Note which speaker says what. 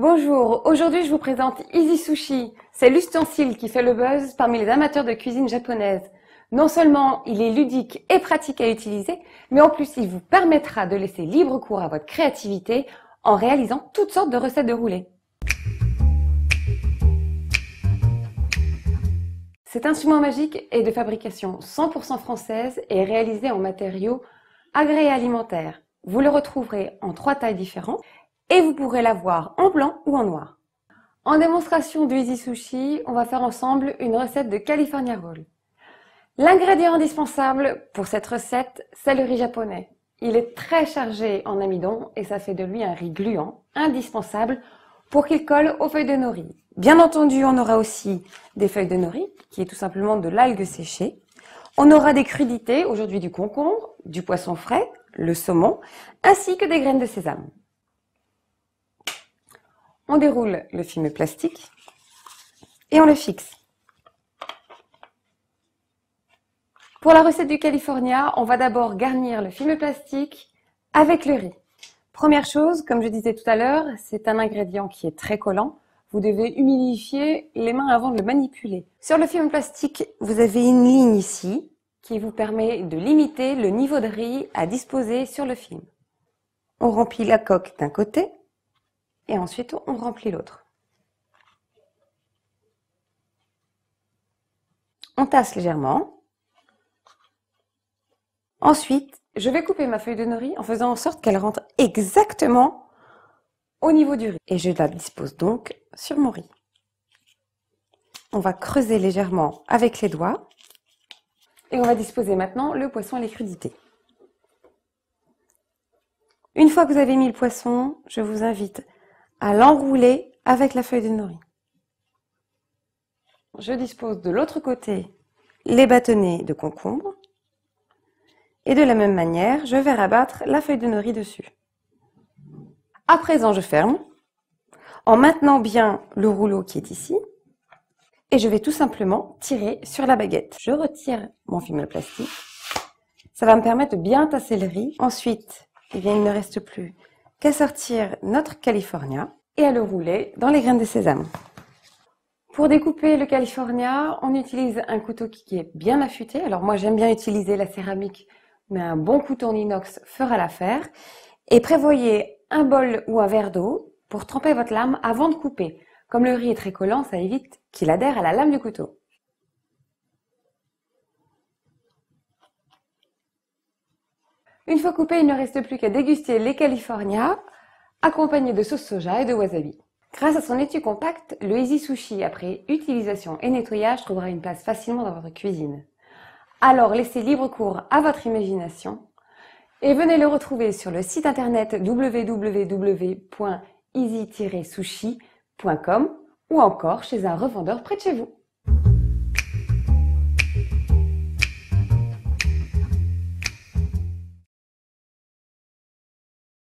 Speaker 1: Bonjour, aujourd'hui je vous présente Easy Sushi. C'est l'ustensile qui fait le buzz parmi les amateurs de cuisine japonaise. Non seulement il est ludique et pratique à utiliser, mais en plus il vous permettra de laisser libre cours à votre créativité en réalisant toutes sortes de recettes de roulés. Cet instrument magique est de fabrication 100% française et réalisé en matériaux alimentaires. Vous le retrouverez en trois tailles différentes et vous pourrez la voir en blanc ou en noir. En démonstration du Sushi, on va faire ensemble une recette de California Roll. L'ingrédient indispensable pour cette recette, c'est le riz japonais. Il est très chargé en amidon et ça fait de lui un riz gluant, indispensable pour qu'il colle aux feuilles de nori. Bien entendu, on aura aussi des feuilles de nori, qui est tout simplement de l'algue séchée. On aura des crudités, aujourd'hui du concombre, du poisson frais, le saumon, ainsi que des graines de sésame on déroule le film plastique et on le fixe. Pour la recette du California, on va d'abord garnir le film plastique avec le riz. Première chose, comme je disais tout à l'heure, c'est un ingrédient qui est très collant. Vous devez humidifier les mains avant de le manipuler. Sur le film plastique, vous avez une ligne ici qui vous permet de limiter le niveau de riz à disposer sur le film. On remplit la coque d'un côté et ensuite on remplit l'autre. On tasse légèrement. Ensuite, je vais couper ma feuille de nori en faisant en sorte qu'elle rentre exactement au niveau du riz. Et je la dispose donc sur mon riz. On va creuser légèrement avec les doigts. Et on va disposer maintenant le poisson à l'écrudité. Une fois que vous avez mis le poisson, je vous invite à l'enrouler avec la feuille de nori. Je dispose de l'autre côté les bâtonnets de concombre et de la même manière, je vais rabattre la feuille de nori dessus. À présent, je ferme en maintenant bien le rouleau qui est ici et je vais tout simplement tirer sur la baguette. Je retire mon film plastique. Ça va me permettre de bien tasser le riz. Ensuite, bien, il ne reste plus qu'à sortir notre California et à le rouler dans les graines de sésame. Pour découper le California, on utilise un couteau qui est bien affûté. Alors moi j'aime bien utiliser la céramique, mais un bon couteau en inox fera l'affaire. Et prévoyez un bol ou un verre d'eau pour tremper votre lame avant de couper. Comme le riz est très collant, ça évite qu'il adhère à la lame du couteau. Une fois coupé, il ne reste plus qu'à déguster les californias accompagnés de sauce soja et de wasabi. Grâce à son étui compact, le Easy Sushi, après utilisation et nettoyage, trouvera une place facilement dans votre cuisine. Alors laissez libre cours à votre imagination et venez le retrouver sur le site internet www.easy-sushi.com ou encore chez un revendeur près de chez vous.